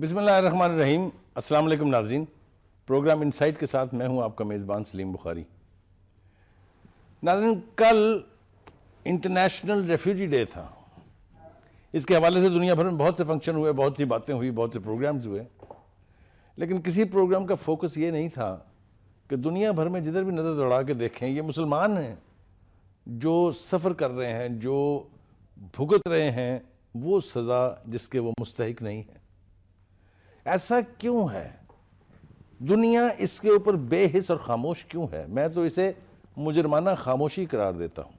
बिसमान अस्सलाम वालेकुम नाजरीन प्रोग्राम इनसाइट के साथ मैं हूं आपका मेज़बान सलीम बुखारी नाजरीन कल इंटरनेशनल रेफ्यूजी डे था इसके हवाले से दुनिया भर में बहुत से फंक्शन हुए बहुत सी बातें हुई बहुत से प्रोग्राम्स हुए लेकिन किसी प्रोग्राम का फोकस ये नहीं था कि दुनिया भर में जिधर भी नज़र दौड़ा के देखें ये मुसलमान हैं जो सफ़र कर रहे हैं जो भुगत रहे हैं वो सज़ा जिसके वो मुस्तक नहीं है ऐसा क्यों है दुनिया इसके ऊपर बेहिस और खामोश क्यों है मैं तो इसे मुजरमाना खामोशी करार देता हूँ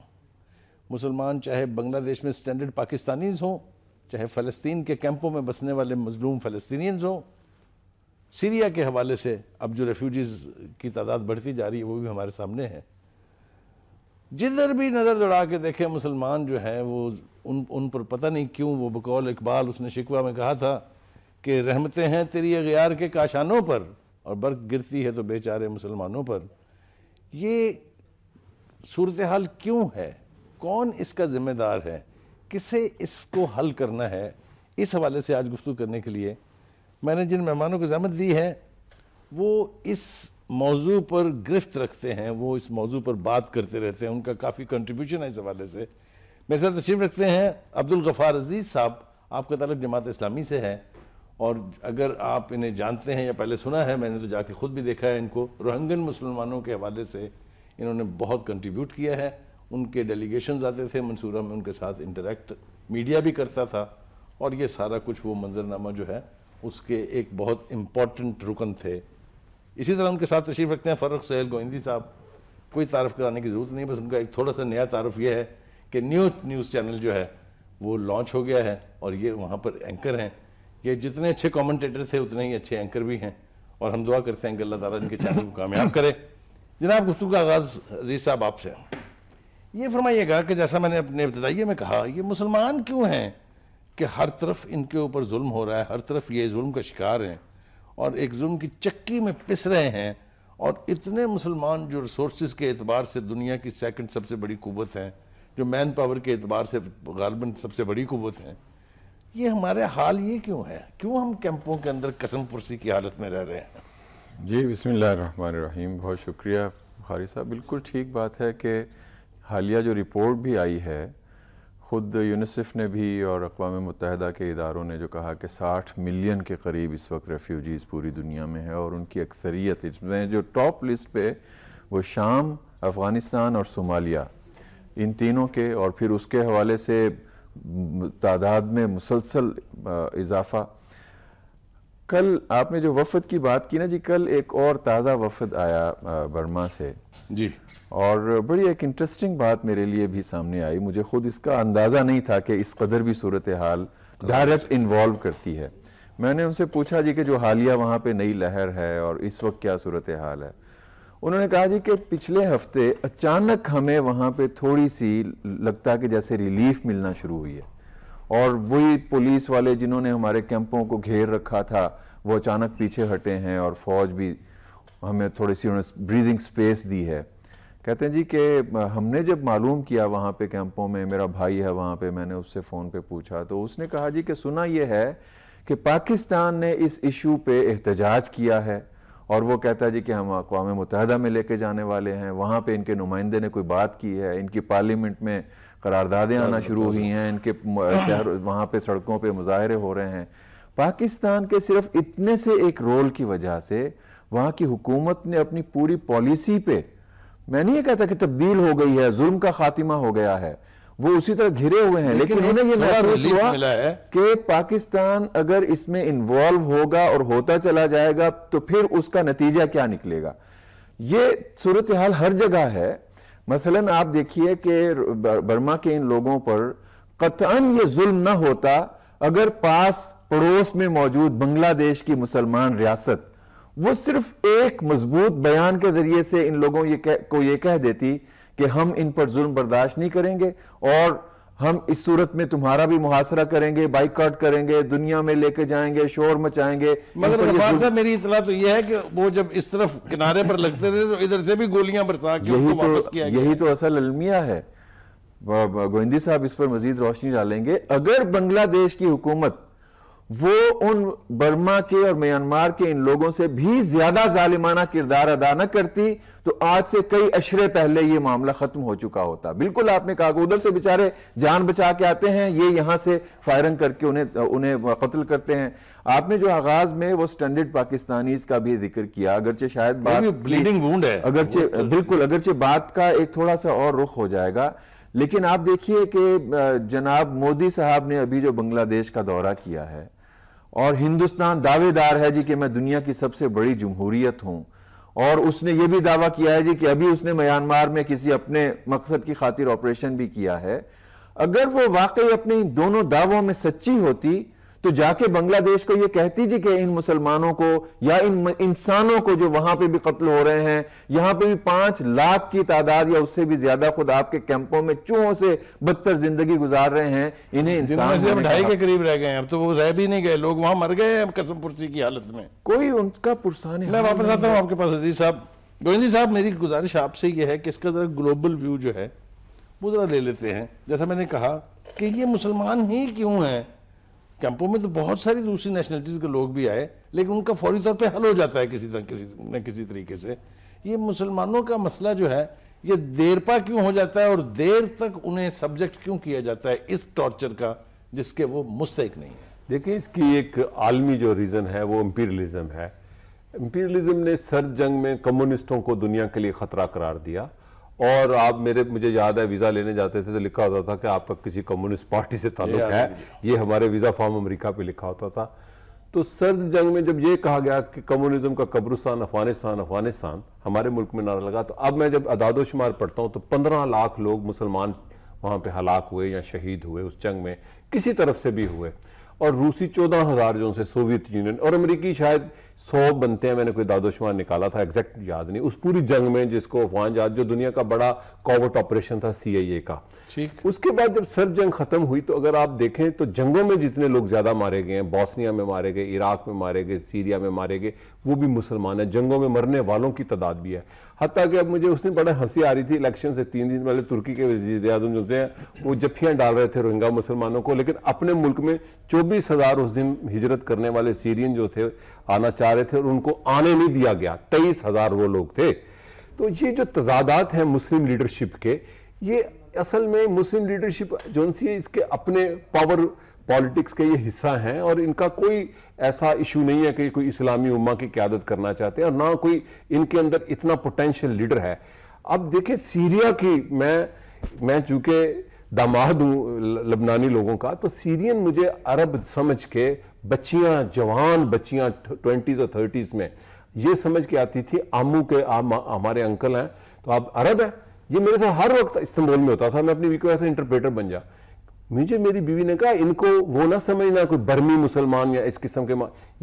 मुसलमान चाहे बांग्लादेश में स्टैंडर्ड पाकिस्तानीज हों चाहे फ़लस्तीन के कैंपों में बसने वाले मजलूम फ़लस्तीनियंस हों सीरिया के हवाले से अब जो रेफ्यूजीज़ की तादाद बढ़ती जा रही है वो भी हमारे सामने है जिधर भी नज़र दौड़ा के देखें मुसलमान जो हैं वो उन उन पर पता नहीं क्यों वो बकौल इकबाल उसने शिकवा में कहा था कि रहमतें हैं तेरी अगियार के काशानों पर और बर्क गिरती है तो बेचारे मुसलमानों पर ये सूरत हाल क्यों है कौन इसका ज़िम्मेदार है किसे इसको हल करना है इस हवाले से आज गुफ्तु करने के लिए मैंने जिन मेहमानों को जहमत दी है वो इस मौजू पर गिरफ्त रखते हैं वो इस मौजू पर बात करते रहते हैं उनका काफ़ी कंट्रीब्यूशन है इस हवाले से मेरे साथ तशीफ रखते हैं अब्दुल गफ़ार अजीज़ साहब आपका तलब जमात इस्लामी से है और अगर आप इन्हें जानते हैं या पहले सुना है मैंने तो जाके खुद भी देखा है इनको रोहंगन मुसलमानों के हवाले से इन्होंने बहुत कंट्रीब्यूट किया है उनके डेलीगेशन आते थे मंसूरा में उनके साथ इंटरेक्ट मीडिया भी करता था और ये सारा कुछ वो मंजरनामा जो है उसके एक बहुत इम्पॉर्टेंट रुकन थे इसी तरह उनके साथ तशरीफ़ रखते हैं फ़र्रुख सहेल गोइंदी साहब कोई तारफ़ कराने की ज़रूरत नहीं बस उनका एक थोड़ा सा नया तारफ़ यह है कि न्यू न्यूज़ चैनल जो है वो लॉन्च हो गया है और ये वहाँ पर एंकर हैं ये जितने अच्छे कॉमेंटेटर थे उतने ही अच्छे एंकर भी हैं और हम दुआ करते हैं कि अल्लाह ताला इनके चैनल को कामयाब करे जनाब गुफ्तु का आगाज़ अजीज़ साहब आपसे ये फरमाइएगा कि जैसा मैंने अपने इब्तदाइये में कहा ये मुसलमान क्यों हैं कि हर तरफ इनके ऊपर जुल्म हो रहा है हर तरफ ये जुल्म का शिकार हैं और एक जुल्म की चक्की में पिस रहे हैं और इतने मुसलमान जो रिसोर्स के अतबार से दुनिया की सेकंड सबसे बड़ी कुत हैं जो मैन पावर के अतबार से गालबन सबसे बड़ी कुत हैं ये हमारे हाल ये क्यों है क्यों हम कैंपों के अंदर कसम पुरसी की हालत में रह रहे हैं जी बसमीम बहुत शुक्रिया खारी साहब बिल्कुल ठीक बात है कि हालिया जो रिपोर्ट भी आई है ख़ुद यूनिसेफ ने भी और अकवा मुतहद के इदारों ने जो कहा कि 60 मिलियन के करीब इस वक्त रेफ्यूजीज़ पूरी दुनिया में है और उनकी अक्सरियत इसमें जो टॉप लिस्ट पे वो शाम अफ़गानिस्तान और सोमालिया इन तीनों के और फिर उसके हवाले से तादाद में मुसलसल इजाफा कल आपने जो वफद की बात की ना जी कल एक और ताज़ा वफद आया बर्मा से जी और बड़ी एक इंटरेस्टिंग बात मेरे लिए भी सामने आई मुझे खुद इसका अंदाज़ा नहीं था कि इस कदर भी सूरत हाल डायरेक्ट इन्वॉल्व करती है मैंने उनसे पूछा जी कि जो हालिया वहाँ पे नई लहर है और इस वक्त क्या सूरत हाल है उन्होंने कहा जी कि पिछले हफ्ते अचानक हमें वहाँ पे थोड़ी सी लगता कि जैसे रिलीफ मिलना शुरू हुई है और वही पुलिस वाले जिन्होंने हमारे कैंपों को घेर रखा था वो अचानक पीछे हटे हैं और फौज भी हमें थोड़ी सी उन्होंने ब्रीदिंग स्पेस दी है कहते हैं जी कि हमने जब मालूम किया वहाँ पे कैंपों में मेरा भाई है वहाँ पे मैंने उससे फ़ोन पे पूछा तो उसने कहा जी कि सुना ये है कि पाकिस्तान ने इस इशू पे एहतजाज किया है और वो कहता है जी कि हम अकवा मुतहदा में लेके जाने वाले हैं वहाँ पे इनके नुमाइंदे ने कोई बात की है इनकी पार्लियामेंट में करारदादें आना शुरू हुई हैं इनके शहर वहाँ पे सड़कों पे मुजाहरे हो रहे हैं पाकिस्तान के सिर्फ इतने से एक रोल की वजह से वहाँ की हुकूमत ने अपनी पूरी पॉलिसी पे मैं नहीं ये कहता कि तब्दील हो गई है जुल्म का खात्मा हो गया है वो उसी तरह घिरे हुए हैं लेकिन उन्हें ये महसूस हुआ कि पाकिस्तान अगर इसमें इन्वॉल्व होगा और होता चला जाएगा तो फिर उसका नतीजा क्या निकलेगा ये सूरत हाल हर जगह है मसलन आप देखिए कि बर्मा के इन लोगों पर कतन ये जुल्म ना होता अगर पास पड़ोस में मौजूद बांग्लादेश की मुसलमान रियासत वो सिर्फ एक मजबूत बयान के जरिए से इन लोगों ये कह, को ये कह देती कि हम इन पर जुर्म बर्दाश्त नहीं करेंगे और हम इस सूरत में तुम्हारा भी मुहासरा करेंगे बाइकआउट करेंगे दुनिया में लेके जाएंगे शोर मचाएंगे मगर मेरी इतला तो यह है कि वो जब इस तरफ किनारे पर लगते थे तो इधर से भी गोलियां बरसा के यही तो किया यही तो असल अलमिया है गोविंदी साहब इस पर मजीद रोशनी डालेंगे अगर बांग्लादेश की हुकूमत वो उन बर्मा के और म्यांमार के इन लोगों से भी ज्यादा जालिमाना किरदार अदा न करती तो आज से कई अशरे पहले यह मामला खत्म हो चुका होता बिल्कुल आपने कहा उधर से बेचारे जान बचा के आते हैं ये यहां से फायरिंग करके उन्हें उन्हें कत्ल करते हैं आपने जो आगाज में वो स्टैंडर्ड पाकिस्तानी का भी जिक्र किया अगरचे शायद बात ब्लीडिंग वूंड है अगरचे तो- बिल्कुल अगरचे बात का एक थोड़ा सा और रुख हो जाएगा लेकिन आप देखिए कि जनाब मोदी साहब ने अभी जो बांग्लादेश का दौरा किया है और हिंदुस्तान दावेदार है जी कि मैं दुनिया की सबसे बड़ी जमहूरियत हूं और उसने ये भी दावा किया है जी कि अभी उसने म्यांमार में किसी अपने मकसद की खातिर ऑपरेशन भी किया है अगर वो वाकई अपने दोनों दावों में सच्ची होती तो जाके बांग्लादेश को ये कहती जी कि इन मुसलमानों को या इन इंसानों को जो वहां पे भी कत्ल हो रहे हैं यहां पे भी पांच लाख की तादाद या उससे भी ज्यादा खुद आपके कैंपों में चूहों से बदतर जिंदगी गुजार रहे हैं इन्हें इंसान से ढाई के करीब रह गए अब तो वो रह भी नहीं गए लोग वहां मर गए कसम पुरसी की हालत में कोई उनका पुरसा नहीं मैं वापस आता हूँ आपके पास अजीज साहब गोविंद साहब मेरी गुजारिश आपसे ये है कि इसका जरा ग्लोबल व्यू जो है वो जरा ले लेते हैं जैसा मैंने कहा कि ये मुसलमान ही क्यों हैं कैंपों में तो बहुत सारी दूसरी नेशनलिटीज़ के लोग भी आए लेकिन उनका फौरी तौर पर हल हो जाता है किसी तरह किसी न किसी तरीके से ये मुसलमानों का मसला जो है ये देरपा क्यों हो जाता है और देर तक उन्हें सब्जेक्ट क्यों किया जाता है इस टॉर्चर का जिसके वो मुस्तक नहीं है देखिए इसकी एक आलमी जो रीज़न है वो एम्पीरियलिज्म है एम्पीरियलिज्म ने सर जंग में कम्युनिस्टों को दुनिया के लिए ख़तरा करार दिया और आप मेरे मुझे याद है वीज़ा लेने जाते थे तो लिखा होता था कि आपका किसी कम्युनिस्ट पार्टी से ताल्लुक है ये हमारे वीज़ा फॉर्म अमेरिका पे लिखा होता था तो सर्द जंग में जब ये कहा गया कि कम्युनिज्म का कब्रस्तान अफगानिस्तान अफगानिस्तान हमारे मुल्क में नारा लगा तो अब मैं जब अदादोशुमार पढ़ता हूँ तो पंद्रह लाख लोग मुसलमान वहाँ पर हलाक हुए या शहीद हुए उस जंग में किसी तरफ से भी हुए और रूसी चौदह हज़ार जो उनसे सोवियत यूनियन और अमरीकी शायद सौ बनते हैं मैंने कोई दादोशुमार निकाला था एग्जैक्ट याद नहीं उस पूरी जंग में जिसको अफवान जहाज जो दुनिया का बड़ा कॉवर्ट ऑपरेशन था सी का ठीक उसके बाद जब सर जंग खत्म हुई तो अगर आप देखें तो जंगों में जितने लोग ज्यादा मारे गए हैं बॉस्निया में मारे गए इराक में मारे गए सीरिया में मारे गए वो भी मुसलमान हैं जंगों में मरने वालों की तादाद भी है हती कि अब मुझे उस दिन बड़ा हंसी आ रही थी इलेक्शन से तीन दिन पहले तुर्की के वजीर आजम जो थे वो जफियाँ डाल रहे थे रोहिंगा मुसलमानों को लेकिन अपने मुल्क में चौबीस हज़ार उस दिन हिजरत करने वाले सीरियन जो थे आना चाह रहे थे और उनको आने नहीं दिया गया तेईस हज़ार वो लोग थे तो ये जो तजादात हैं मुस्लिम लीडरशिप के ये असल में मुस्लिम लीडरशिप है इसके अपने पावर पॉलिटिक्स के ये हिस्सा हैं और इनका कोई ऐसा इशू नहीं है कि कोई इस्लामी उम्मा की क्यादत करना चाहते हैं और ना कोई इनके अंदर इतना पोटेंशियल लीडर है अब देखिए सीरिया की मैं मैं चूंकि दामाद हूँ लबनानी लोगों का तो सीरियन मुझे अरब समझ के बच्चियाँ जवान बच्चियाँ ट्वेंटीज़ और थर्टीज़ में ये समझ के आती थी आमू के आम हमारे अंकल हैं तो आप अरब हैं ये मेरे साथ हर वक्त इस्तेमाल में होता था मैं अपनी बीवी को ऐसा इंटरप्रेटर बन जा मुझे मेरी बीवी ने कहा इनको वो ना समझना कोई बर्मी मुसलमान या इस किस्म के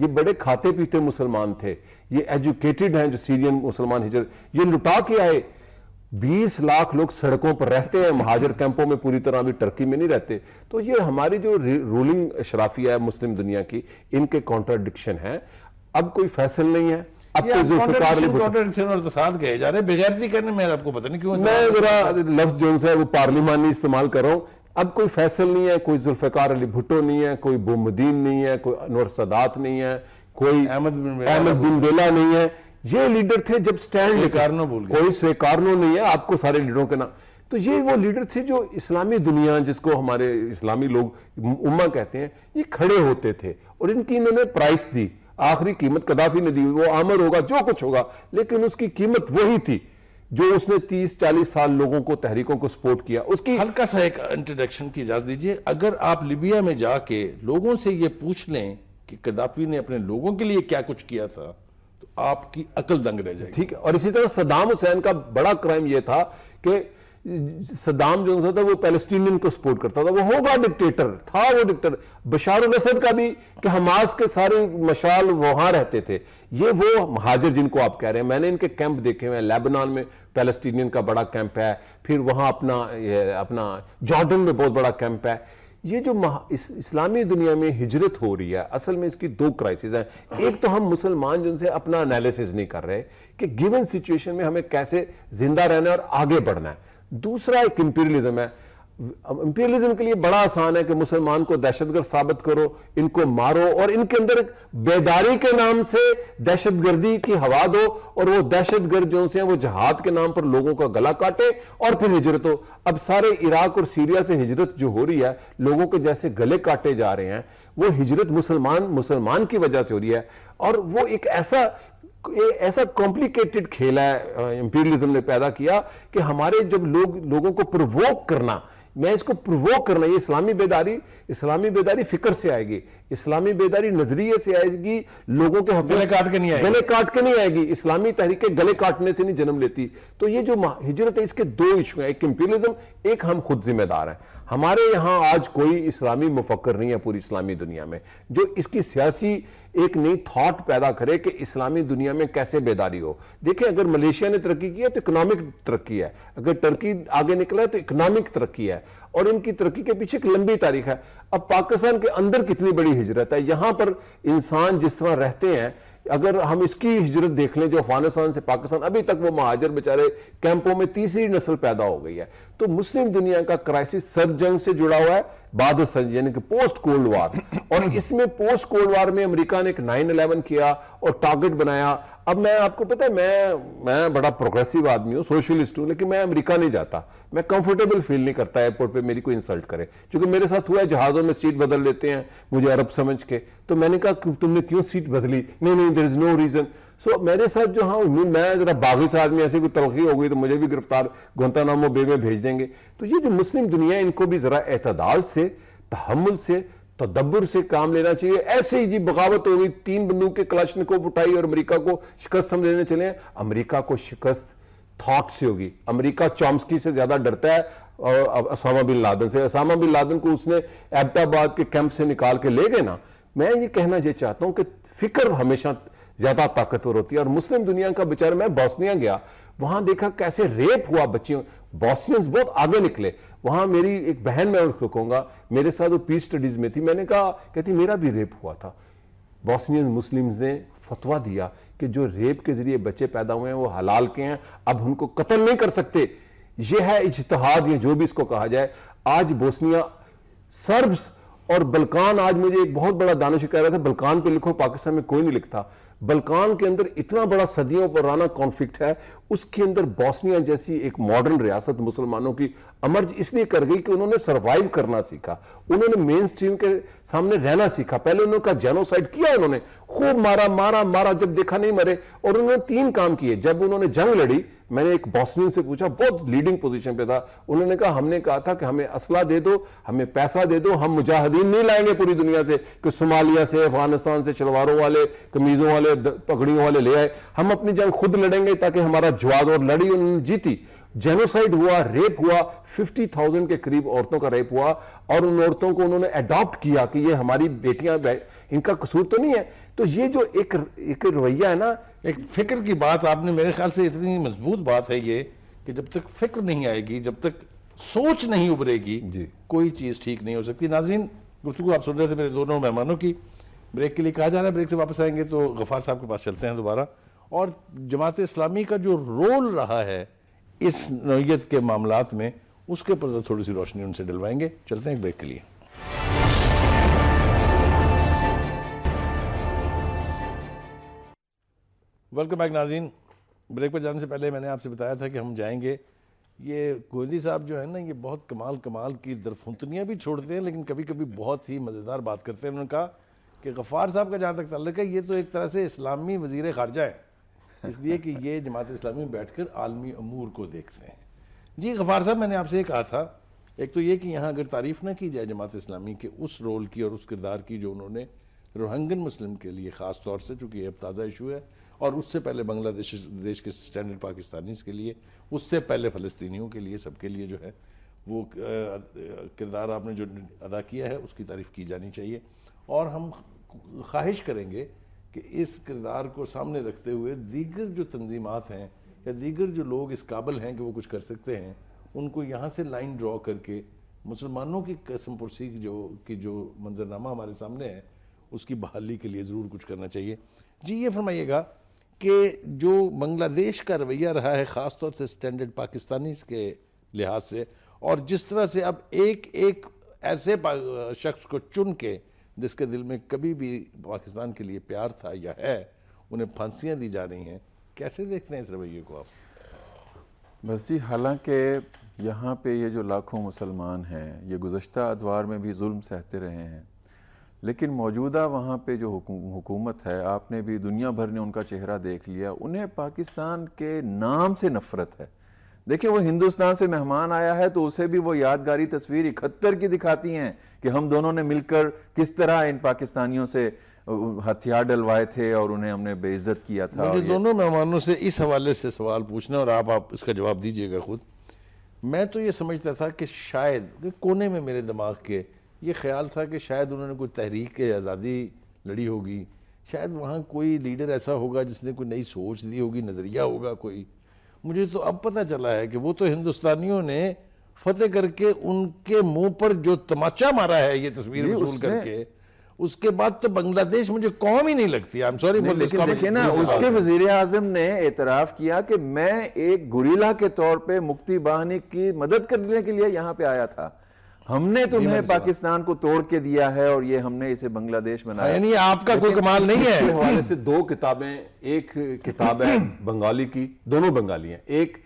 ये बड़े खाते पीते मुसलमान थे ये एजुकेटेड हैं जो सीरियन मुसलमान हिजर ये लुटा के आए 20 लाख लोग सड़कों पर रहते हैं महाजर कैंपों में पूरी तरह अभी टर्की में नहीं रहते तो ये हमारी जो रूलिंग शराफिया है मुस्लिम दुनिया की इनके कॉन्ट्राडिक्शन है अब कोई फैसल नहीं है तो तो पार्लिमानी इस्तेमाल कर रहा हूँ अब कोई फैसल नहीं है कोई जुल्फकार अली भुट्टो नहीं है कोई बोमदीन नहीं है कोई अनवर सदात नहीं है कोई अहमद अहमद बिन बेला नहीं है ये लीडर थे जब स्टैंड कोई स्वीकारनो नहीं है आपको सारे लीडरों के नाम तो ये वो लीडर थे जो इस्लामी दुनिया जिसको हमारे इस्लामी लोग उम्मा कहते हैं ये खड़े होते थे और इनकी इन्होंने प्राइस दी आखिरी कीमत कदाफी ने दी वो आमर होगा जो कुछ होगा लेकिन उसकी कीमत वही थी जो उसने 30-40 साल लोगों को तहरीकों को सपोर्ट किया उसकी हल्का सा एक इंट्रोडक्शन की इजाज़त दीजिए अगर आप लिबिया में जाके लोगों से ये पूछ लें कि कदाफी ने अपने लोगों के लिए क्या कुछ किया था तो आपकी अकल दंग रह जाएगी ठीक है और इसी तरह सदाम हुसैन का बड़ा क्राइम यह था कि सदाम जो था वो पैलेस्टीनियन को सपोर्ट करता था वो होगा डिक्टेटर था वो डिक्टेटर बशार असद का भी कि हमास के सारे मशाल वहां रहते थे ये वो महाजर जिनको आप कह रहे हैं मैंने इनके कैंप देखे हुए हैं लेबनान में पैलेस्टीनियन का बड़ा कैंप है फिर वहां अपना अपना जॉर्डन में बहुत बड़ा कैंप है ये जो इस, इस्लामी दुनिया में हिजरत हो रही है असल में इसकी दो क्राइसिस हैं एक तो हम मुसलमान जिनसे अपना एनालिसिस नहीं कर रहे कि गिवन सिचुएशन में हमें कैसे जिंदा रहना है और आगे बढ़ना है दूसरा एक इंपीरियलिज्म है इंपीरियलिज्म के लिए बड़ा आसान है कि मुसलमान को दहशतगर्द साबित करो इनको मारो और इनके अंदर बेदारी के नाम से दहशतगर्दी की हवा दो और वो दहशतगर्द जो से हैं वो जहाद के नाम पर लोगों का गला काटे और फिर हिजरत हो अब सारे इराक और सीरिया से हिजरत जो हो रही है लोगों के जैसे गले काटे जा रहे हैं वो हिजरत मुसलमान मुसलमान की वजह से हो रही है और वो एक ऐसा ये ऐसा कॉम्प्लिकेटेड खेल है इंपीरियलिज्म ने पैदा किया कि हमारे जब लोग लोगों को प्रवोक करना मैं इसको प्रवोक करना ये इस्लामी बेदारी इस्लामी बेदारी फिक्र से आएगी इस्लामी बेदारी नजरिए से आएगी लोगों के गले काट के नहीं आएगी गले काट के नहीं आएगी इस्लामी तहरीके गले काटने से नहीं जन्म लेती तो ये जो हिजरत है इसके दो इशू हैं एक इंपीरियलिज्म एक हम खुद जिम्मेदार हैं हमारे यहाँ आज कोई इस्लामी मुफक्र नहीं है पूरी इस्लामी दुनिया में जो इसकी सियासी एक नई थाट पैदा करे कि इस्लामी दुनिया में कैसे बेदारी हो देखिए अगर मलेशिया ने तरक्की की है तो इकोनॉमिक तरक्की है अगर टर्की आगे निकला है तो इकोनॉमिक तरक्की है और इनकी तरक्की के पीछे एक लंबी तारीख है अब पाकिस्तान के अंदर कितनी बड़ी हिजरत है यहाँ पर इंसान जिस तरह रहते हैं अगर हम इसकी हिजरत देख लें जो अफगानिस्तान से पाकिस्तान अभी तक वो महाजर बेचारे कैंपों में तीसरी नस्ल पैदा हो गई है तो मुस्लिम दुनिया का क्राइसिस सर्द जंग से जुड़ा हुआ है बाद यानी कि पोस्ट कोल्ड वार और इसमें पोस्ट कोल्ड वार में अमेरिका ने एक नाइन अलेवन किया और टारगेट बनाया अब मैं आपको पता है मैं मैं बड़ा प्रोग्रेसिव आदमी हूँ सोशलिस्ट हूँ लेकिन मैं अमेरिका नहीं जाता मैं कंफर्टेबल फील नहीं करता एयरपोर्ट पे मेरी कोई इंसल्ट करे क्योंकि मेरे साथ हुआ है जहाज़ों में सीट बदल लेते हैं मुझे अरब समझ के तो मैंने कहा तुमने क्यों सीट बदली नहीं नहीं there is no reason so so, मेरे साथ जो हाँ मैं ज़रा बागिश आदमी ऐसी कोई तलखी हो गई तो मुझे भी गिरफ्तार गुंतानामो बे में भेज देंगे तो ये जो मुस्लिम दुनिया इनको भी ज़रा एतदाल से तहमुल से तदब्बर से काम लेना चाहिए ऐसे ही जी बगावत हो गई तीन बंदूक के क्लाशन को उठाई और अमरीका को शिकस्त हम देने चले अमरीका को शिकस्त थॉट से होगी अमरीका चॉम्सकी से ज़्यादा डरता है और असामा बिन लादन से असामा बिन लादन को उसने एबटाबाद के कैंप से निकाल के ले गए ना मैं ये कहना ये चाहता हूँ कि फिक्र हमेशा ज्यादा ताकतवर होती है और मुस्लिम दुनिया का बेचारे मैं बॉस्निया गया वहां देखा कैसे रेप हुआ बच्चियों बॉस्नियंस बहुत आगे निकले वहां मेरी एक बहन मैं उनको कहूंगा मेरे साथ वो पीस स्टडीज में थी मैंने कहा कहती मेरा भी रेप हुआ था बॉस्नियन मुस्लिम्स ने फतवा दिया कि जो रेप के जरिए बच्चे पैदा हुए हैं वो हलाल के हैं अब उनको कत्ल नहीं कर सकते ये है इजतहाद या जो भी इसको कहा जाए आज बोस्निया सर्ब्स और बलकान आज मुझे एक बहुत बड़ा दानिश कह रहा था बलकान पे लिखो पाकिस्तान में कोई नहीं लिखता बलकान के अंदर इतना बड़ा सदियों पुराना कॉन्फ्लिक्ट है उसके अंदर बॉस्निया जैसी एक मॉडर्न रियासत मुसलमानों की अमर्ज इसलिए कर गई कि उन्होंने सरवाइव करना सीखा उन्होंने मेन स्ट्रीम के सामने रहना सीखा पहले उन्होंने जेनोसाइड किया उन्होंने खूब मारा मारा मारा जब देखा नहीं मरे और उन्होंने तीन काम किए जब उन्होंने जंग लड़ी मैंने एक बॉस्नियन से पूछा बहुत लीडिंग पोजीशन पे था उन्होंने कहा हमने कहा था कि हमें असला दे दो हमें पैसा दे दो हम मुजाहिदीन नहीं लाएंगे पूरी दुनिया से कि सोमालिया से अफगानिस्तान से शलवारों वाले कमीज़ों वाले पगड़ियों वाले ले आए हम अपनी जंग खुद लड़ेंगे ताकि हमारा जवाब और लड़ी उन्होंने जीती जेनोसाइड हुआ रेप हुआ 50,000 के करीब औरतों का रेप हुआ और उन औरतों को उन्होंने अडॉप्ट किया कि ये हमारी बेटियां इनका कसूर तो नहीं है तो ये जो एक एक रवैया है ना एक फिक्र की बात आपने मेरे ख्याल से इतनी मजबूत बात है ये कि जब तक फिक्र नहीं आएगी जब तक सोच नहीं उभरेगी कोई चीज़ ठीक नहीं हो सकती नाजीन गुफ्तु आप सुन रहे थे मेरे दोनों मेहमानों की ब्रेक के लिए कहा जा रहा है ब्रेक से वापस आएंगे तो गफार साहब के पास चलते हैं दोबारा और जमात इस्लामी का जो रोल रहा है इस नोयत के मामला में उसके ऊपर थोड़ी सी रोशनी उनसे डलवाएंगे चलते हैं ब्रेक के लिए वेलकम बैक नाजीन ब्रेक पर जाने से पहले मैंने आपसे बताया था कि हम जाएंगे ये गोविंदी साहब जो है ना ये बहुत कमाल कमाल की दरफुंतनियाँ भी छोड़ते हैं लेकिन कभी कभी बहुत ही मज़ेदार बात करते हैं उन्होंने कहा कि गफ़ार साहब का जहाँ तक तल्लक है ये तो एक तरह से इस्लामी वजीर खारजा है इसलिए कि ये जमात इस्लामी में बैठ कर आलमी अमूर को देखते हैं जी गफ़ार साहब मैंने आपसे ये कहा था एक तो ये कि यहाँ अगर तारीफ़ ना की जाए जमात इस्लामी के उस रोल की और उस किरदार की जो उन्होंने रोहंगन मुस्लिम के लिए ख़ास तौर से चूँकि अब ताज़ा इशू है और उससे पहले बांग्लादेश देश के स्टैंडर्ड पाकिस्तानी के लिए उससे पहले फ़लस्तियों के लिए सबके लिए जो है वो किरदार आपने जो अदा किया है उसकी तारीफ़ की जानी चाहिए और हम ख्वाहिश करेंगे कि इस किरदार को सामने रखते हुए दीगर जो तंजीमत हैं या दीगर जो लोग इस काबिल हैं कि वो कुछ कर सकते हैं उनको यहाँ से लाइन ड्रॉ करके मुसलमानों की कसम पुरसी जो की जो मंजरनामा हमारे सामने है उसकी बहाली के लिए ज़रूर कुछ करना चाहिए जी ये फरमाइएगा कि जो बांग्लादेश का रवैया रहा है ख़ास तौर से स्टैंडर्ड पाकिस्तानी के लिहाज से और जिस तरह से अब एक एक ऐसे शख्स को चुन के जिसके दिल में कभी भी पाकिस्तान के लिए प्यार था या है उन्हें फांसियाँ दी जा रही हैं कैसे देखते हैं इस रवैये को आप बस जी हालांकि यहाँ पे ये जो लाखों मुसलमान हैं ये गुज्तर अदवार में भी जुल्म सहते रहे हैं लेकिन मौजूदा वहाँ पे जो हुकूमत है आपने भी दुनिया भर ने उनका चेहरा देख लिया उन्हें पाकिस्तान के नाम से नफरत है देखिए वो हिंदुस्तान से मेहमान आया है तो उसे भी वो यादगारी तस्वीर इकहत्तर की दिखाती हैं कि हम दोनों ने मिलकर किस तरह इन पाकिस्तानियों से हथियार डलवाए थे और उन्हें हमने बेइज्जत किया था मुझे दोनों मेहमानों से इस हवाले से सवाल पूछना और आप आप इसका जवाब दीजिएगा खुद मैं तो ये समझता था कि शायद कोने में मेरे दिमाग के ये ख्याल था कि शायद उन्होंने कोई तहरीक आज़ादी लड़ी होगी शायद वहाँ कोई लीडर ऐसा होगा जिसने कोई नई सोच दी होगी नज़रिया होगा कोई मुझे तो अब पता चला है कि वो तो हिंदुस्तानियों ने फतेह करके उनके मुंह पर जो तमाचा मारा है ये तस्वीर वसूल करके उसके बाद तो बांग्लादेश मुझे कौम ही नहीं लगती I am sorry for this देखिए ना उसके वजीर आजम ने एतराफ़ किया कि मैं एक गुरीला के तौर पे मुक्ति बहाने की मदद करने के लिए यहाँ पे आया था हमने तुम्हें पाकिस्तान को तोड़ के दिया है और ये हमने इसे बांग्लादेश बनाया यानी आपका कोई कमाल नहीं है हवाले से दो किताबें एक किताब है बंगाली की दोनों बंगाली हैं एक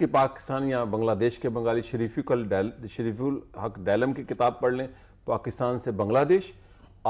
की पाकिस्तान या बांग्लादेश के बंगाली शरीफुल शरीफुल हक डैलम की किताब पढ़ लें पाकिस्तान से बांग्लादेश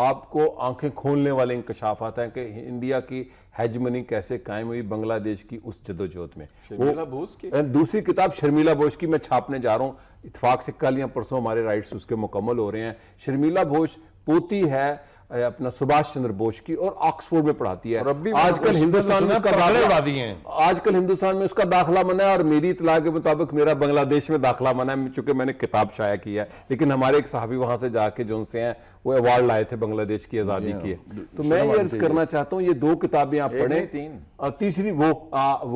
आपको आंखें खोलने वाले इंकशाफ आते हैं कि इंडिया की हेजमनी कैसे कायम हुई बांग्लादेश की उस जदोजोत में शर्मिला बोस की दूसरी किताब शर्मिला बोस की मैं छापने जा रहा हूँ इतफाक से कल या परसों हमारे राइट्स उसके मुकम्मल हो रहे हैं शर्मिला बोस पोती है अपना सुभाष चंद्र बोस की और ऑक्सफोर्ड में पढ़ाती है तो आजकल हिंदुस्तान में उसका आजकल हिंदुस्तान में उसका दाखिला मना है और मेरी इतला के मुताबिक मेरा बांग्लादेश में दाखिला मना है चूंकि मैंने किताब शाया की है लेकिन हमारे एक साहबी वहां से जाके जो उनसे हैं वो अवार्ड लाए थे बांग्लादेश की आजादी की हाँ। तो मैं ये अर्ज करना चाहता हूँ ये दो किताबें आप पढ़े तीन तीसरी वो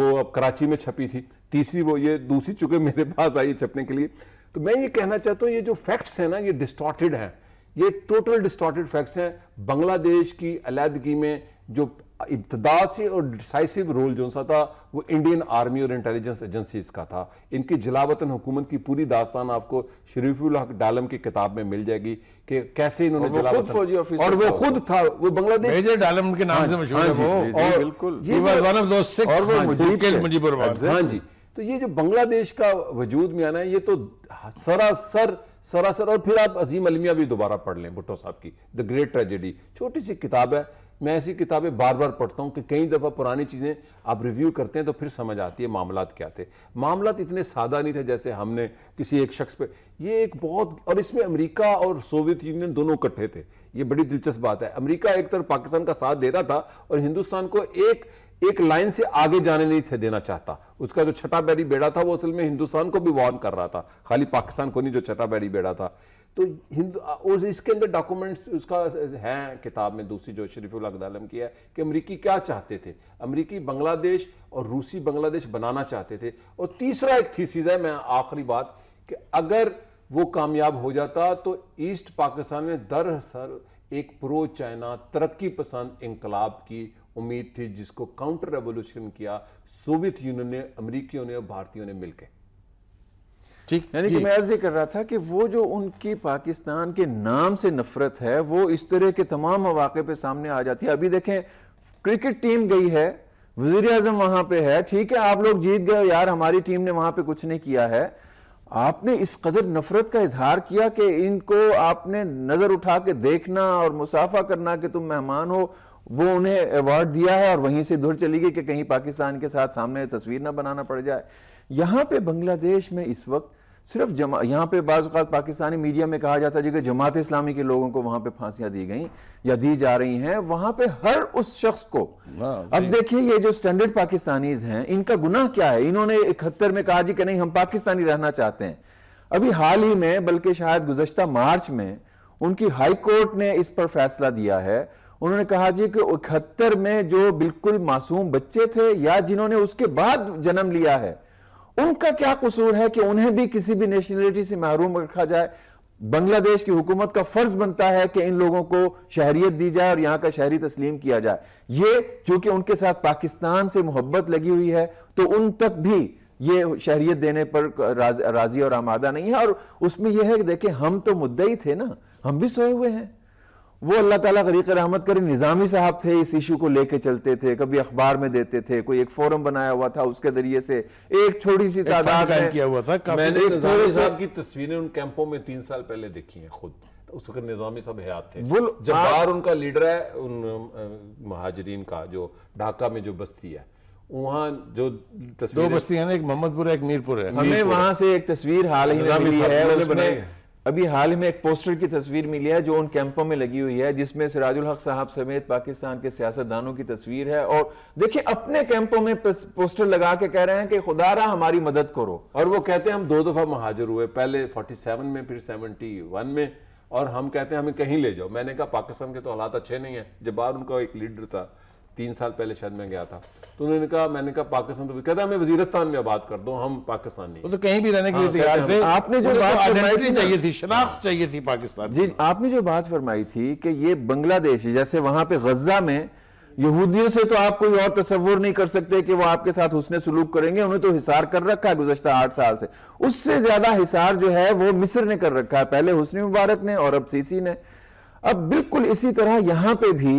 वो कराची में छपी थी तीसरी वो ये दूसरी चूंकि मेरे पास आई छपने के लिए तो मैं ये कहना चाहता हूँ ये जो फैक्ट्स है ना ये डिस्टॉर्टेड है ये टोटल डिस्टॉर्टेड फैक्ट्स हैं बांग्लादेश की अलीहदगी में जो इब्तदा से और डिसाइसिव रोल जो सा था वो इंडियन आर्मी और इंटेलिजेंस एजेंसीज का था इनकी जलावतन हुकूमत की पूरी दास्तान आपको शरीफुल हक डालम की किताब में मिल जाएगी कि कैसे इन्होंने और फौजी और वो खुद था वो बांग्लादेश मेजर डालम के नाम हाँ से मशहूर हाँ है वो और बिल्कुल हाँ जी तो ये जो बांग्लादेश का वजूद में आना है ये तो सरासर सरासर और फिर आप अजीम अलमिया भी दोबारा पढ़ लें भुट्टो साहब की द ग्रेट ट्रेजेडी छोटी सी किताब है मैं ऐसी किताबें बार बार पढ़ता हूँ कि कई दफ़ा पुरानी चीज़ें आप रिव्यू करते हैं तो फिर समझ आती है मामला क्या थे मामला इतने सादा नहीं थे जैसे हमने किसी एक शख्स पे ये एक बहुत और इसमें अमेरिका और सोवियत यूनियन दोनों इकट्ठे थे ये बड़ी दिलचस्प बात है अमेरिका एक तरफ पाकिस्तान का साथ दे रहा था और हिंदुस्तान को एक एक लाइन से आगे जाने नहीं थे देना चाहता उसका जो छठा बैरी बेड़ा था वो असल में हिंदुस्तान को भी वार्न कर रहा था खाली पाकिस्तान को नहीं जो छठा बैरी बेड़ा था तो हिंदू और इसके अंदर डॉक्यूमेंट्स उसका है किताब में दूसरी जो शरीफ अकदालम की है कि अमरीकी क्या चाहते थे अमरीकी बांग्लादेश और रूसी बांग्लादेश बनाना चाहते थे और तीसरा एक थीसीज है मैं आखिरी बात कि अगर वो कामयाब हो जाता तो ईस्ट पाकिस्तान में दरअसल एक प्रो चाइना तरक्की पसंद इनकलाब की उम्मीद थी जिसको काउंटर रेवोल्यूशन किया सोवियत यूनियन ने अमरीकियों ने और भारतीयों ने मिलकर ठीक यानी कि मैं अर्ज कर रहा था कि वो जो उनकी पाकिस्तान के नाम से नफरत है वो इस तरह के तमाम मौाक़े पे सामने आ जाती है अभी देखें क्रिकेट टीम गई है वजीर अजम वहां पर है ठीक है आप लोग जीत गए यार हमारी टीम ने वहां पर कुछ नहीं किया है आपने इस कदर नफरत का इजहार किया कि इनको आपने नजर उठा के देखना और मुसाफा करना कि तुम मेहमान हो वो उन्हें अवार्ड दिया है और वहीं से धुर चली गई कि कहीं पाकिस्तान के साथ सामने तस्वीर ना बनाना पड़ जाए यहाँ पे बांग्लादेश में इस वक्त सिर्फ जमा यहाँ पे बाज़ात पाकिस्तानी मीडिया में कहा जाता है कि जमात इस्लामी के लोगों को वहां पे फांसियां दी गई या दी जा रही हैं वहां पे हर उस शख्स को अब देखिए ये जो स्टैंडर्ड पाकिस्तानीज हैं इनका गुनाह क्या है इन्होंने इकहत्तर में कहा जी कि नहीं हम पाकिस्तानी रहना चाहते हैं अभी हाल ही में बल्कि शायद गुजशत मार्च में उनकी हाई कोर्ट ने इस पर फैसला दिया है उन्होंने कहा जी कि इकहत्तर में जो बिल्कुल मासूम बच्चे थे या जिन्होंने उसके बाद जन्म लिया है उनका क्या कसूर है कि उन्हें भी किसी भी नेशनलिटी से महरूम रखा जाए बांग्लादेश की हुकूमत का फर्ज बनता है कि इन लोगों को शहरियत दी जाए और यहां का शहरी तस्लीम किया जाए ये चूंकि उनके साथ पाकिस्तान से मोहब्बत लगी हुई है तो उन तक भी ये शहरियत देने पर राज, राजी और आमादा नहीं है और उसमें यह है कि देखिए हम तो मुद्दे ही थे ना हम भी सोए हुए हैं वो अल्लाह ताला गरीक रहमत करी निज़ामी साहब थे इस इशू को लेके चलते थे कभी अखबार में देते थे कोई एक फोरम बनाया हुआ था उसके जरिए से एक छोटी सी तादाद किया हुआ था मैंने निज़ामी साहब की तस्वीरें उन कैंपों में तीन साल पहले देखी हैं खुद उस वक्त निज़ामी साहब हयात थे वो जब्बार उनका लीडर है उन महाजरीन का जो ढाका में जो बस्ती है वहाँ जो दो बस्ती है ना एक मोहम्मदपुर है एक मीरपुर है हमें वहां से एक तस्वीर हाल ही में मिली है अभी हाल ही में एक पोस्टर की तस्वीर मिली है जो उन कैंपों में लगी हुई है जिसमें सिराजुल हक साहब समेत पाकिस्तान के सियासतदानों की तस्वीर है और देखिए अपने कैंपों में पोस्टर लगा के कह रहे हैं कि खुदारा हमारी मदद करो और वो कहते हैं हम दो दफा महाजर हुए पहले 47 में फिर 71 में और हम कहते हैं हमें कहीं ले जाओ मैंने कहा पाकिस्तान के तो हालात अच्छे नहीं है जब बाहर उनका एक लीडर था तीन साल पहले शायद मैं गया था तो उन्होंने कहा मैंने कहा पाकिस्तान तो कहता मैं वजीरस्तान में आबाद कर दो हम पाकिस्तानी तो कहीं भी रहने के लिए हाँ, तैयार थे आपने जो बात फरमाई चाहिए थी शनाख्त चाहिए थी पाकिस्तान जी आपने जो बात फरमाई थी कि ये बांग्लादेश जैसे वहां पर गजा में यहूदियों से तो आप कोई और तस्वर नहीं कर सकते कि वो आपके साथ हुसन सलूक करेंगे उन्हें तो हिसार कर रखा है गुजशत आठ साल से उससे ज्यादा हिसार जो है वो मिस्र ने कर रखा है पहले हुसन मुबारक ने और अब सीसी ने अब बिल्कुल इसी तरह यहां पे भी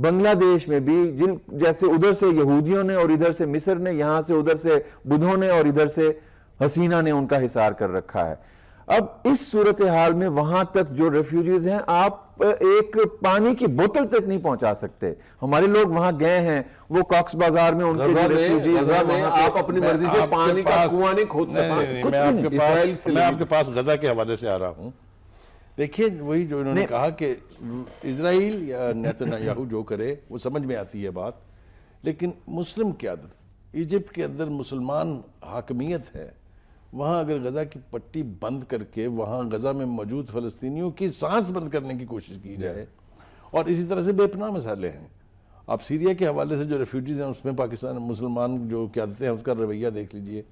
बांग्लादेश में भी जिन जैसे उधर से यहूदियों ने और इधर से मिस्र ने यहां से उधर से बुधों ने और इधर से हसीना ने उनका हिसार कर रखा है अब इस सूरत हाल में वहां तक जो रेफ्यूजीज हैं आप एक पानी की बोतल तक नहीं पहुंचा सकते हमारे लोग वहां गए हैं वो कॉक्स बाजार में उनके जो रेफ्यूजीज हैं आप अपनी मर्जी से पानी का कुआं नहीं खोदते मैं आपके पास गजा के हवाले से आ रहा हूं देखिए वही जो इन्होंने कहा कि इसराइल या नेतन्याहू जो करे वो समझ में आती है बात लेकिन मुस्लिम क्यादत इजिप्ट के अंदर मुसलमान हाकमियत है वहाँ अगर गज़ा की पट्टी बंद करके वहाँ गज़ा में मौजूद फ़लस्तियों की सांस बंद करने की कोशिश की जाए और इसी तरह से बेपना मसाले हैं आप सीरिया के हवाले से जो रेफ्यूजीज़ हैं उसमें पाकिस्तान मुसलमान जो क्यादतें हैं उसका रवैया देख लीजिए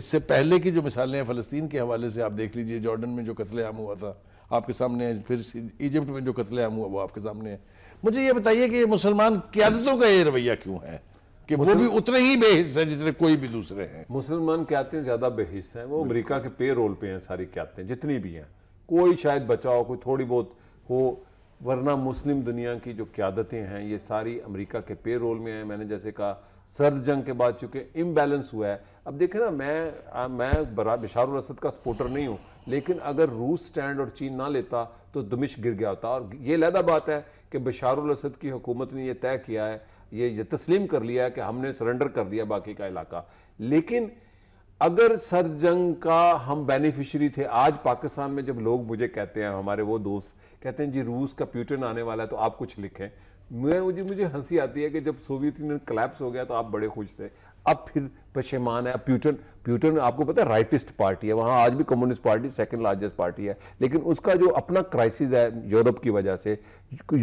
इससे पहले की जो मिसालें हैं फ़लस्तीन के हवाले से आप देख लीजिए जॉर्डन में जो कत्लेआम हुआ था आपके सामने फिर इजिप्ट में जो आम हुआ वो आपके सामने है मुझे ये बताइए कि मुसलमान क्यादतों का ये रवैया क्यों है कि वो भी उतने ही बेहिस हैं जितने कोई भी दूसरे हैं मुसलमान क्यातें ज़्यादा बेहिस हैं वो अमरीका के पे रोल पे हैं सारी क्यातें जितनी भी हैं कोई शायद बचाओ कोई थोड़ी बहुत हो वरना मुस्लिम दुनिया की जो क्यादतें हैं ये सारी अमरीका के पे रोल में हैं मैंने जैसे कहा सर जंग के बाद चूँकि इम्बैलेंस हुआ है अब देखें ना मैं आ, मैं बरा बिशार असद का सपोर्टर नहीं हूँ लेकिन अगर रूस स्टैंड और चीन ना लेता तो दमिश गिर गया होता और ये लहदा बात है कि बशारुल असद की हुकूमत ने यह तय किया है ये तस्लीम कर लिया है कि हमने सरेंडर कर दिया बाकी का इलाका लेकिन अगर सर जंग का हम बेनिफिशरी थे आज पाकिस्तान में जब लोग मुझे कहते हैं हमारे वो दोस्त कहते हैं जी रूस का प्यूटन आने वाला है तो आप कुछ लिखें मैं मुझे मुझे हंसी आती है कि जब सोवियत यूनियन कलेप्स हो गया तो आप बड़े खुश थे अब फिर पशेमान है प्यूटन प्यूटन आपको पता है राइटिस्ट पार्टी है वहाँ आज भी communist party second largest party है लेकिन उसका जो अपना क्राइसिस है यूरोप की वजह से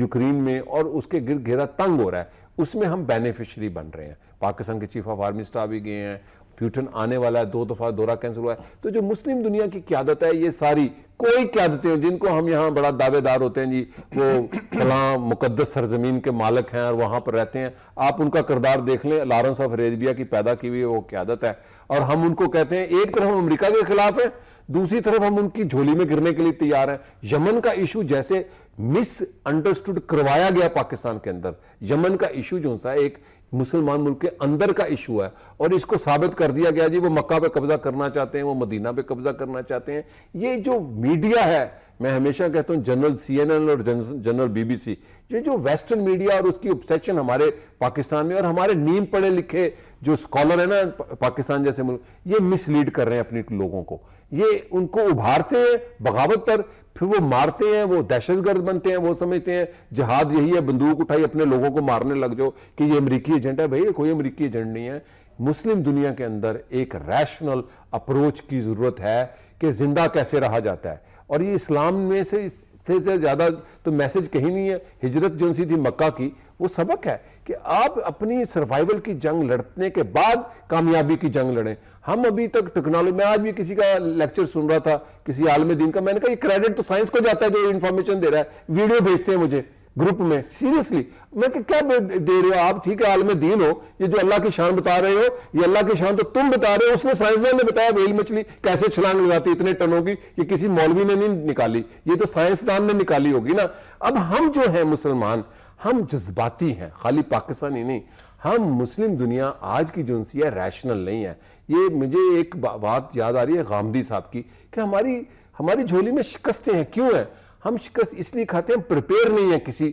यूक्रेन में और उसके गिर घेरा तंग हो रहा है उसमें हम बेनिफिशरी बन रहे हैं पाकिस्तान के चीफ ऑफ आर्मी स्टाफ भी गए हैं प्यूटन आने वाला है दो दफा दौरा कैंसिल हुआ है तो जो मुस्लिम दुनिया की क्यादत है ये सारी कोई क्यादतें हो जिनको हम यहाँ बड़ा दावेदार होते हैं जी वो फलां मुकदस सरजमीन के मालिक हैं और वहां पर रहते हैं आप उनका किरदार देख लें लारेंस ऑफ अरेबिया की पैदा की हुई वो क्यादत है और हम उनको कहते हैं एक तरफ हम अमरीका के खिलाफ हैं दूसरी तरफ हम उनकी झोली में गिरने के लिए तैयार हैं यमन का इशू जैसे मिस अंडरस्टूड करवाया गया पाकिस्तान के अंदर यमन का इशू जो सा एक मुसलमान मुल्क के अंदर का इशू है और इसको साबित कर दिया गया जी वो मक्का पे कब्जा करना चाहते हैं वो मदीना पे कब्जा करना चाहते हैं ये जो मीडिया है मैं हमेशा कहता हूँ जनरल सीएनएन और जनरल बीबीसी ये जो वेस्टर्न मीडिया और उसकी ऑब्सेशन हमारे पाकिस्तान में और हमारे नीम पढ़े लिखे जो स्कॉलर है ना पाकिस्तान जैसे मुल्क ये मिसलीड कर रहे हैं अपने लोगों को ये उनको उभारते हैं बगावत पर फिर वो मारते हैं वो दहशतगर्द बनते हैं वो समझते हैं जहाज यही है बंदूक उठाई अपने लोगों को मारने लग जाओ कि ये अमरीकी एजेंट है भाई कोई अमरीकी एजेंट नहीं है मुस्लिम दुनिया के अंदर एक रैशनल अप्रोच की ज़रूरत है कि ज़िंदा कैसे रहा जाता है और ये इस्लाम में से इससे से ज़्यादा तो मैसेज कहीं नहीं है हिजरत जो सी थी मक्का की वो सबक है कि आप अपनी सर्वाइवल की जंग लड़ने के बाद कामयाबी की जंग लड़ें हम अभी तक टेक्नोलॉजी में आज भी किसी का लेक्चर सुन रहा था किसी आलम दिन का मैंने कहा ये क्रेडिट तो साइंस को जाता है जो इन्फॉर्मेशन दे रहा है वीडियो भेजते हैं मुझे ग्रुप में सीरियसली मैं कि क्या दे रहे हो आप ठीक है आलम दीन हो ये जो अल्लाह की शान बता रहे हो ये अल्लाह की शान तो तुम बता रहे हो उसमें साइंसदान ने बताया वेल मछली कैसे छलांग लगाती इतने टनों की ये किसी मौलवी ने नहीं निकाली ये तो साइंसदान ने निकाली होगी ना अब हम जो है मुसलमान हम जज्बाती हैं खाली पाकिस्तानी नहीं हम मुस्लिम दुनिया आज की जो है रैशनल नहीं है ये मुझे एक बा, बात याद आ रही है गामदी साहब की कि हमारी हमारी झोली में शिकस्तें हैं क्यों है हम शिकस्त इसलिए खाते हैं प्रिपेयर नहीं है किसी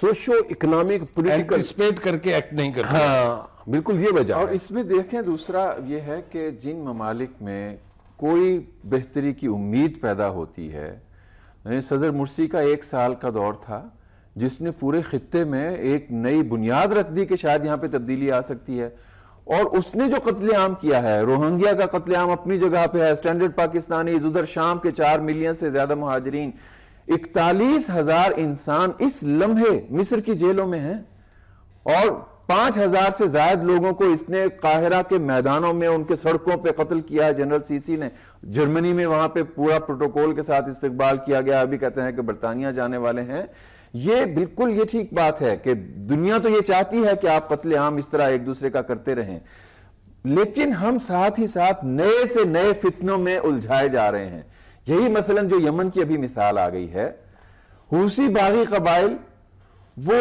सोशो इकोनॉमिक पोलिटिकल करके एक्ट नहीं करते हाँ बिल्कुल ये वजह और इसमें देखें दूसरा ये है कि जिन ममालिक में कोई बेहतरी की उम्मीद पैदा होती है सदर मुर्सी का एक साल का दौर था जिसने पूरे खत्े में एक नई बुनियाद रख दी कि शायद यहाँ पे तब्दीली आ सकती है और उसने जो कत्लेआम किया है रोहंग्या का कत्लेआम अपनी जगह पे है स्टैंडर्ड पाकिस्तानी उधर शाम के चार मिलियन से ज्यादा महाजरीन इकतालीस हजार इंसान इस लम्हे मिस्र की जेलों में हैं और पांच हजार से ज्यादा लोगों को इसने काहिरा के मैदानों में उनके सड़कों पे कत्ल किया है जनरल सीसी ने जर्मनी में वहां पे पूरा प्रोटोकॉल के साथ इस्तकबाल किया गया अभी कहते हैं कि बरतानिया जाने वाले हैं ये बिल्कुल ये ठीक बात है कि दुनिया तो ये चाहती है कि आप पतले आम इस तरह एक दूसरे का करते रहें लेकिन हम साथ ही साथ नए से नए फितनों में उलझाए जा रहे हैं यही मसलन जो यमन की अभी मिसाल आ गई है रूसी बागी कबाइल वो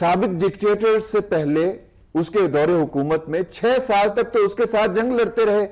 सबक डिक्टेटर से पहले उसके दौरे हुकूमत में छह साल तक तो उसके साथ जंग लड़ते रहे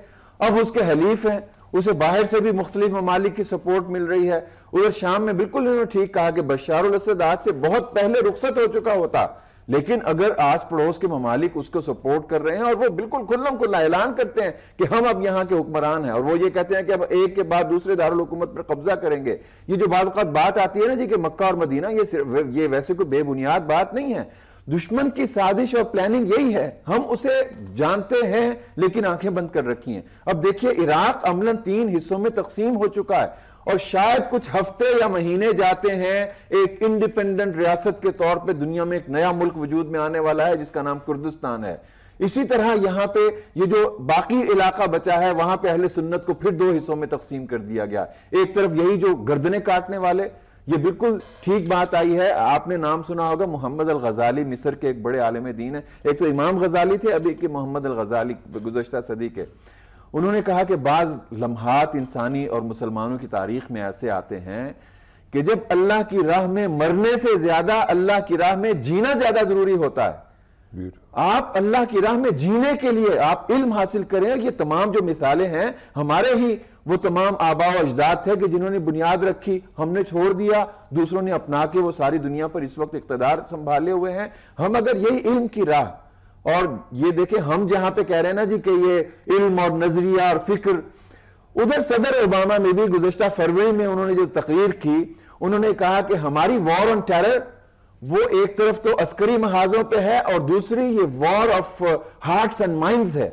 अब उसके हलीफ हैं उसे बाहर से भी मुख्तलिफ ममालिक की सपोर्ट मिल रही है उधर शाम में बिल्कुल उन्होंने ठीक कहा कि बशार आज से बहुत पहले रुख्सत हो चुका होता लेकिन अगर आस पड़ोस के ममालिक उसको सपोर्ट कर रहे हैं और वो बिल्कुल खुल्लम खुल्ला ऐलान करते हैं कि हम अब यहाँ के हुक्मरान हैं और वो ये कहते हैं कि अब एक के बाद दूसरे दारकूमत पर कब्जा करेंगे ये जो बात बात आती है ना जी कि मक्का और मदीना ये सिर्फ ये वैसे कोई बेबुनियाद बात नहीं है दुश्मन की साजिश और प्लानिंग यही है हम उसे जानते हैं लेकिन आंखें बंद कर रखी हैं अब देखिए इराक अमलन तीन हिस्सों में तकसीम हो चुका है और शायद कुछ हफ्ते या महीने जाते हैं एक इंडिपेंडेंट रियासत के तौर पे दुनिया में एक नया मुल्क वजूद में आने वाला है जिसका नाम कुर्दिस्तान है इसी तरह यहां पे ये जो बाकी इलाका बचा है वहां पे अहले सुन्नत को फिर दो हिस्सों में तकसीम कर दिया गया एक तरफ यही जो गर्दने काटने वाले ये बिल्कुल ठीक बात आई है आपने नाम सुना होगा मोहम्मद अल गजाली मिस्र के एक बड़े आलम दीन है एक तो इमाम गजाली थे अभी के मोहम्मद अल गजाली गुजशत सदी के उन्होंने कहा कि बाज़ लम्हात इंसानी और मुसलमानों की तारीख में ऐसे आते हैं कि जब अल्लाह की राह में मरने से ज्यादा अल्लाह की राह में जीना ज्यादा जरूरी होता है आप अल्लाह की राह में जीने के लिए आप इल्म हासिल करें ये तमाम जो मिसालें हैं हमारे ही वो तमाम आबा अजदाद थे कि जिन्होंने बुनियाद रखी हमने छोड़ दिया दूसरों ने अपना के वो सारी दुनिया पर इस वक्त इकतदार संभाले हुए हैं हम अगर यही इल्म की राह और ये देखें हम जहां पे कह रहे हैं ना जी कि ये इल्म और नजरिया और फिक्र उधर सदर ओबामा में भी गुजशत फरवरी में उन्होंने जो तकरीर की उन्होंने कहा कि हमारी वॉर ऑन टेरर वो एक तरफ तो अस्करी महाजों पे है और दूसरी ये war of hearts and minds है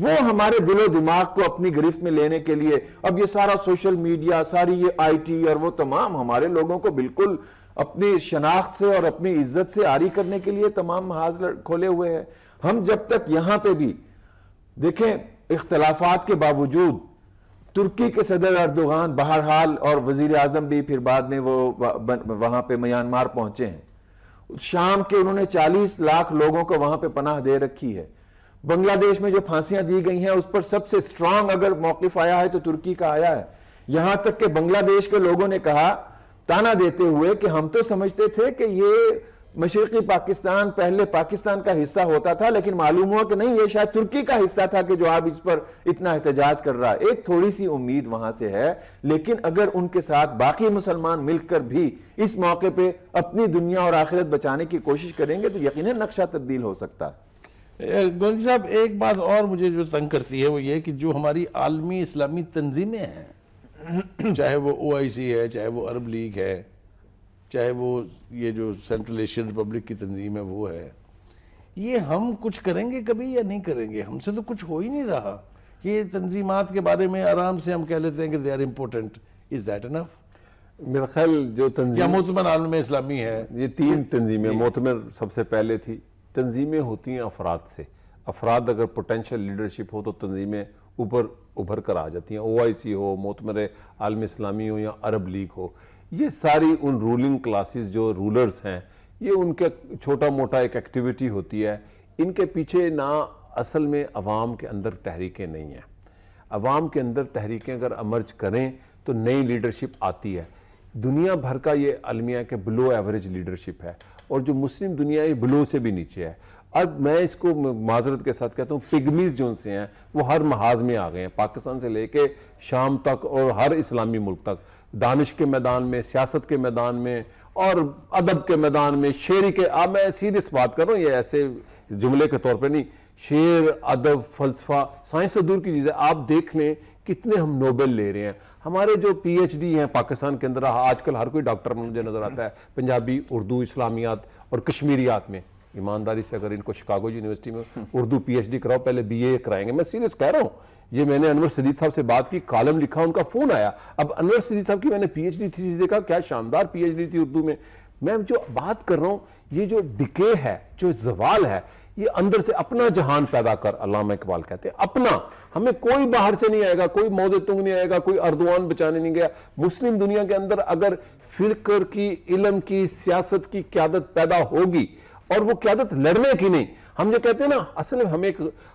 वो हमारे दिलो दिमाग को अपनी गिरफ्त में लेने के लिए अब ये सारा सोशल मीडिया सारी ये आईटी और वो तमाम हमारे लोगों को बिल्कुल अपनी शनाख्त से और अपनी इज्जत से आरी करने के लिए तमाम हाजल खोले हुए हैं हम जब तक यहां पे भी देखें इख्तलाफात के बावजूद तुर्की के सदर अर्दोगान बहरहाल और वजीर आजम भी फिर बाद में वो वहां पर म्यांमार पहुंचे हैं शाम के उन्होंने चालीस लाख लोगों को वहां पर पनाह दे रखी है बांग्लादेश में जो फांसियां दी गई हैं उस पर सबसे स्ट्रांग अगर मौकफ आया है तो तुर्की का आया है यहां तक कि बांग्लादेश के लोगों ने कहा ताना देते हुए कि हम तो समझते थे कि ये मशरकी पाकिस्तान पहले पाकिस्तान का हिस्सा होता था लेकिन मालूम हुआ कि नहीं ये शायद तुर्की का हिस्सा था कि जो आप इस पर इतना एहतजाज कर रहा है एक थोड़ी सी उम्मीद वहां से है लेकिन अगर उनके साथ बाकी मुसलमान मिलकर भी इस मौके पर अपनी दुनिया और आखिरत बचाने की कोशिश करेंगे तो यकीन नक्शा तब्दील हो सकता है गोनी साहब एक बात और मुझे जो तंग करती है वो ये कि जो हमारी आलमी इस्लामी तंजीमें हैं चाहे वो ओ आई सी है चाहे वो अरब लीग है चाहे वो ये जो सेंट्रल एशियन रिपब्लिक की तंजीम है वो है ये हम कुछ करेंगे कभी या नहीं करेंगे हमसे तो कुछ हो ही नहीं रहा ये तंजीमत के बारे में आराम से हम कह लेते हैं कि they are important is that enough मेरा ख्याल जो तंजीम मोतमर आलम इस्लामी है ये तीन तंजीमें मोतमर सबसे पहले थी तंजीमें होती हैं अफराद से अफराद अगर पोटेंशल लीडरशिप हो तो तंजीमें ऊपर उभर कर आ जाती हैं ओ आई सी हो मोतमर आलम इस्लामी हो या अरब लीग हो ये सारी उन रूलिंग क्लासेस जो रूलर्स हैं ये उनके छोटा मोटा एक एक्टिविटी होती है इनके पीछे ना असल में अवाम के अंदर तहरीकें नहीं हैं अवाम के अंदर तहरीकें अगर अमर्ज करें तो नई लीडरशिप आती है दुनिया भर का ये अलमिया के बिलो एवरेज लीडरशिप है और जो मुस्लिम दुनिया है ब्लो से भी नीचे है अब मैं इसको माजरत के साथ कहता हूँ पिगमीज जो से हैं वो हर महाज में आ गए हैं पाकिस्तान से लेके शाम तक और हर इस्लामी मुल्क तक दानिश के मैदान में सियासत के मैदान में और अदब के मैदान में शेरी के अब मैं सीरियस बात कर रहा हूँ ये ऐसे जुमले के तौर पर नहीं शेर अदब फलसफा साइंस तो दूर की चीजें आप देख लें कितने हम नोबेल ले रहे हैं हमारे जो पीएचडी हैं पाकिस्तान के अंदर आजकल हर कोई डॉक्टर मुझे नज़र आता है पंजाबी उर्दू इस्लामियात और कश्मीरियात में ईमानदारी से अगर इनको शिकागो यूनिवर्सिटी में उर्दू पीएचडी कराओ पहले बीए कराएंगे मैं सीरियस कह रहा हूँ ये मैंने अनवर सदीद साहब से बात की कॉलम लिखा उनका फोन आया अब अनवर सदीद साहब की मैंने पीएचडी थी देखा क्या शानदार पीएचडी थी उर्दू में मैं जो बात कर रहा हूँ ये जो डिके है जो जवाल है ये अंदर से अपना जहान पैदा कर अलामा इकबाल कहते हैं अपना हमें कोई बाहर से नहीं आएगा कोई मोदे तुंग नहीं आएगा कोई अर्दवान बचाने नहीं गया मुस्लिम दुनिया के अंदर अगर कर की इलम की सियासत की क्यादत पैदा होगी और वो क्यादत लड़ने की नहीं हम जो कहते हैं ना असल में हमें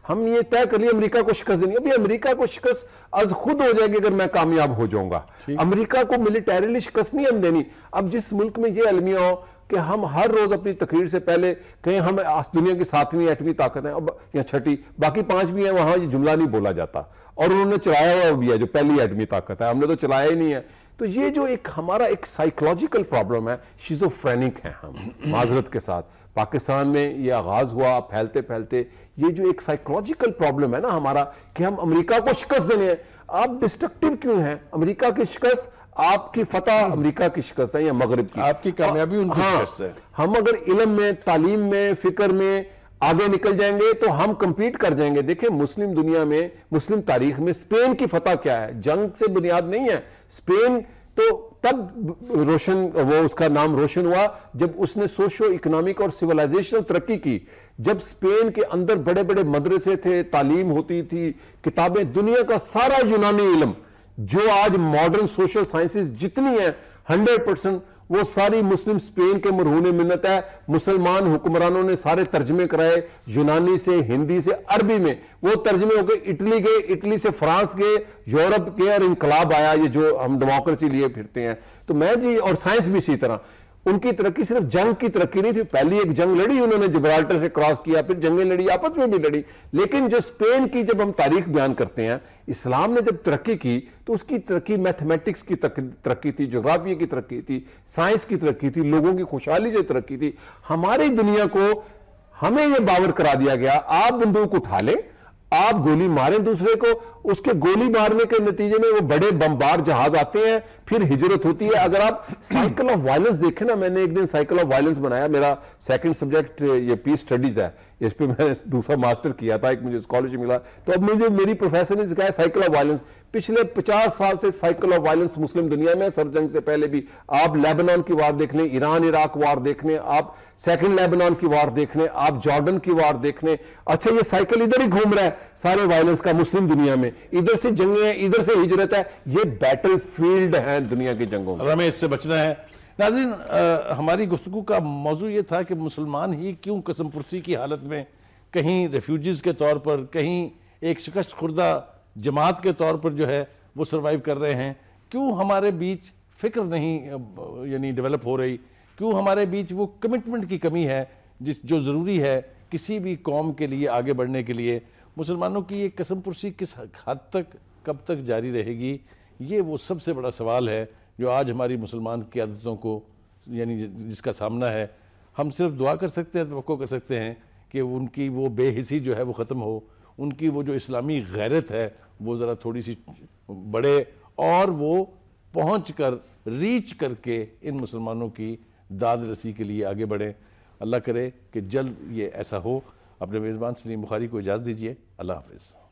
हम ये तय कर लिए अमेरिका को शिकस्त देनी अभी अमेरिका को शिकस्त आज खुद हो जाएगी अगर मैं कामयाब हो जाऊंगा अमेरिका को मिलिटेरिली शिकस्त नहीं हम देनी अब जिस मुल्क में ये अलमिया हो कि हम हर रोज अपनी तकरीर से पहले कहें हम दुनिया की सातवीं आठवीं ताकत है अब या छठी बाकी पांच भी है वहां ये जुमला नहीं बोला जाता और उन्होंने चलाया हुआ भी है जो पहली आठवीं ताकत है हमने तो चलाया ही नहीं है तो ये जो एक हमारा एक साइकोलॉजिकल प्रॉब्लम है शिजोफ्रेनिक है हम माजरत के साथ पाकिस्तान में ये आगाज हुआ फैलते फैलते ये जो एक साइकोलॉजिकल प्रॉब्लम है ना हमारा कि हम अमरीका को शिकस्त देने हैं आप डिस्ट्रक्टिव क्यों हैं अमरीका की शिकस्त आपकी फतह अमरीका की शिकस्त है या मगरब की आपकी कामयाबी हाँ, उनकी हाँ, शिकस्त है हम अगर इलम में तालीम में फिक्र में आगे निकल जाएंगे तो हम कंपीट कर जाएंगे देखिए मुस्लिम दुनिया में मुस्लिम तारीख में स्पेन की फतह क्या है जंग से बुनियाद नहीं है स्पेन तो तब रोशन वो उसका नाम रोशन हुआ जब उसने सोशो इकोनॉमिक और सिविलाइजेशनल तरक्की की जब स्पेन के अंदर बड़े बड़े मदरसे थे तालीम होती थी किताबें दुनिया का सारा यूनानी इलम जो आज मॉडर्न सोशल साइंसेस जितनी है हंड्रेड परसेंट वो सारी मुस्लिम स्पेन के मरहून मिन्नत है मुसलमान हुक्मरानों ने सारे तर्जमे कराए यूनानी से हिंदी से अरबी में वो तर्जमे होकर इटली गए इटली से फ्रांस गए यूरोप के और इनकलाब आया ये जो हम डेमोक्रेसी लिए फिरते हैं तो मैं जी और साइंस भी इसी तरह उनकी तरक्की सिर्फ जंग की तरक्की नहीं थी पहली एक जंग लड़ी उन्होंने जिब्राल्टर से क्रॉस किया फिर जंगें लड़ी आपस में भी लड़ी लेकिन जो स्पेन की जब हम तारीख बयान करते हैं इस्लाम ने जब तरक्की की तो उसकी तरक्की मैथमेटिक्स की तरक्की थी जोग्राफी की तरक्की थी साइंस की तरक्की थी लोगों की खुशहाली से तरक्की थी हमारी दुनिया को हमें यह बावर करा दिया गया आप बंदूक उठा लें आप गोली मारें दूसरे को उसके गोली मारने के नतीजे में वो बड़े बम्बार जहाज आते हैं फिर हिजरत होती है अगर आप साइकिल ऑफ वायलेंस देखें ना मैंने एक दिन साइकिल ऑफ वायलेंस बनाया मेरा सेकंड सब्जेक्ट ये पीस स्टडीज है इस पर मैंने दूसरा मास्टर किया था एक मुझे स्कॉलरशिप मिला तो अब मुझे मेरी प्रोफेसर ने सिखाया साइकिल ऑफ वायलेंस पिछले पचास साल से साइकिल ऑफ वायलेंस मुस्लिम दुनिया में सर जंग से पहले भी आप लेबनान की वार देख लें ईरान इराक वार देख लें आप सेकंड लेबनान की वार देखने आप जॉर्डन की वार देख लें अच्छा ये साइकिल इधर ही घूम रहा है सारे वायलेंस का मुस्लिम दुनिया में इधर से जंगे हैं इधर से हिजरत है ये बैटल फील्ड है दुनिया की जंगों में हमें इससे बचना है नाजिन हमारी गुफ्तु का मौजू ये था कि मुसलमान ही क्यों कसम पुरसी की हालत में कहीं रेफ्यूजीज़ के तौर पर कहीं एक शिकस्त खुर्दा जमात के तौर पर जो है वो सर्वाइव कर रहे हैं क्यों हमारे बीच फिक्र नहीं यानी डेवलप हो रही क्यों हमारे बीच वो कमिटमेंट की कमी है जिस जो ज़रूरी है किसी भी कौम के लिए आगे बढ़ने के लिए मुसलमानों की ये कसम पुरसी किस हद तक कब तक जारी रहेगी ये वो सबसे बड़ा सवाल है जो आज हमारी मुसलमान की आदतों को यानी जिसका सामना है हम सिर्फ दुआ कर सकते हैं तो कर सकते हैं कि उनकी वो बेहिसी जो है वो ख़त्म हो उनकी वो जो इस्लामी गैरत है वो ज़रा थोड़ी सी बढ़े और वो पहुँच कर रीच करके इन मुसलमानों की दाद रसी के लिए आगे बढ़ें अल्लाह करे कि जल्द ये ऐसा हो अपने मेज़बान सलीम बुखारी को इजाज़त दीजिए अल्लाह हाफिज़